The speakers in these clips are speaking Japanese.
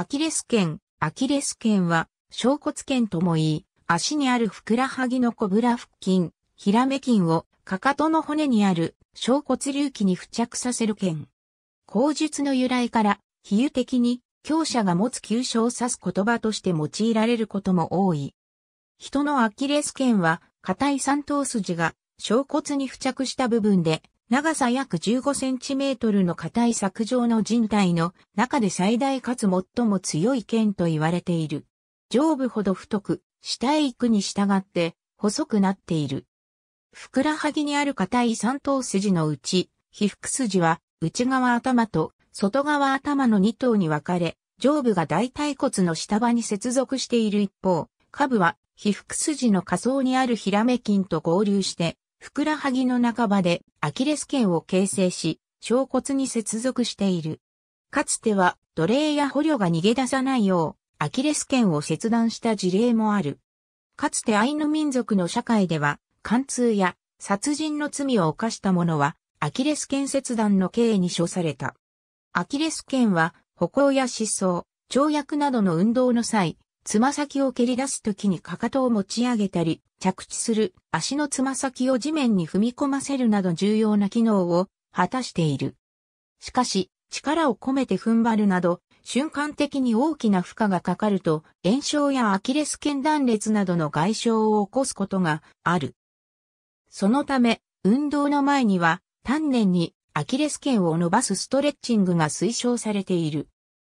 アキレス腱、アキレス腱は、小骨腱とも言い、足にあるふくらはぎの小ぶら腹筋、ひらめ筋を、かかとの骨にある小骨隆起に付着させる腱。口述の由来から、比喩的に、強者が持つ急所を指す言葉として用いられることも多い。人のアキレス腱は、硬い三頭筋が、小骨に付着した部分で、長さ約15センチメートルの硬い削状の人体の中で最大かつ最も強い剣と言われている。上部ほど太く、下へ行くに従って細くなっている。ふくらはぎにある硬い三頭筋のうち、皮腹筋は内側頭と外側頭の二頭に分かれ、上部が大腿骨の下場に接続している一方、下部は皮腹筋の下層にあるヒラメ筋と合流してふくらはぎの半ばでアキレス腱を形成し、小骨に接続している。かつては奴隷や捕虜が逃げ出さないよう、アキレス腱を切断した事例もある。かつてアイヌ民族の社会では、貫通や殺人の罪を犯した者は、アキレス腱切断の刑に処された。アキレス腱は、歩行や失踪、跳躍などの運動の際、つま先を蹴り出すときにかかとを持ち上げたり、着地する足のつま先を地面に踏み込ませるなど重要な機能を果たしている。しかし、力を込めて踏ん張るなど、瞬間的に大きな負荷がかかると、炎症やアキレス腱断裂などの外傷を起こすことがある。そのため、運動の前には、丹念にアキレス腱を伸ばすストレッチングが推奨されている。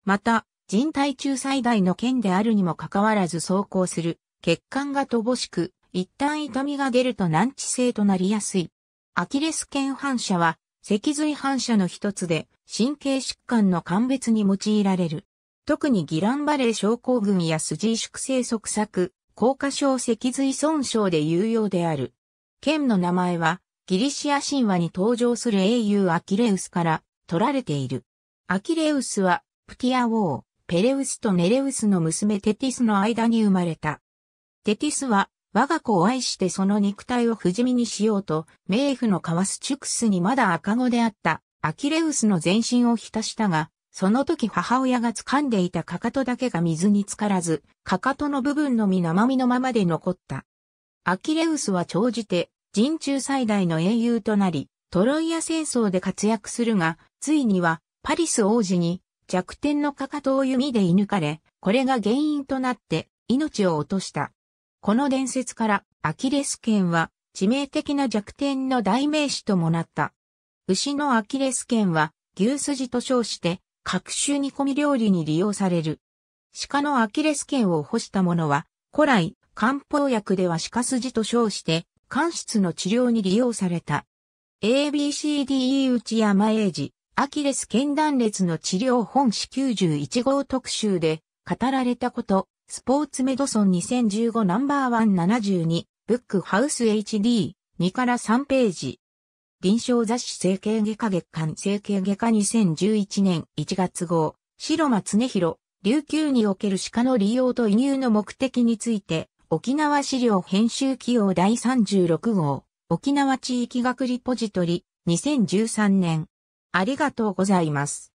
また、人体中最大の剣であるにもかかわらず走行する、血管が乏しく、一旦痛みが出ると難治性となりやすい。アキレス腱反射は、脊髄反射の一つで、神経疾患の鑑別に用いられる。特にギランバレー症候群や筋萎縮性側索、硬化症脊髄損傷で有用である。剣の名前は、ギリシア神話に登場する英雄アキレウスから取られている。アキレウスは、プティア王、ペレウスとネレウスの娘テティスの間に生まれた。テティスは我が子を愛してその肉体を不死身にしようと、冥府のカワスチュクスにまだ赤子であったアキレウスの全身を浸したが、その時母親が掴んでいたかかとだけが水に浸からず、かかとの部分のみ生身のままで残った。アキレウスは長じて、人中最大の英雄となり、トロイア戦争で活躍するが、ついには、パリス王子に弱点のかかとを弓で射抜かれ、これが原因となって命を落とした。この伝説からアキレス腱は致命的な弱点の代名詞ともなった。牛のアキレス腱は牛筋と称して各種煮込み料理に利用される。鹿のアキレス腱を干したものは古来漢方薬では鹿筋と称して肝質の治療に利用された。ABCDE 内山英治、アキレス腱断裂の治療本誌91号特集で語られたこと、スポーツメドソン2015ナンバーワン72、ブックハウス HD、2から3ページ。臨床雑誌整形外科月間整形外科2011年1月号、白間恒弘、琉球における鹿の利用と移入の目的について、沖縄資料編集起用第36号、沖縄地域学リポジトリ、2013年、ありがとうございます。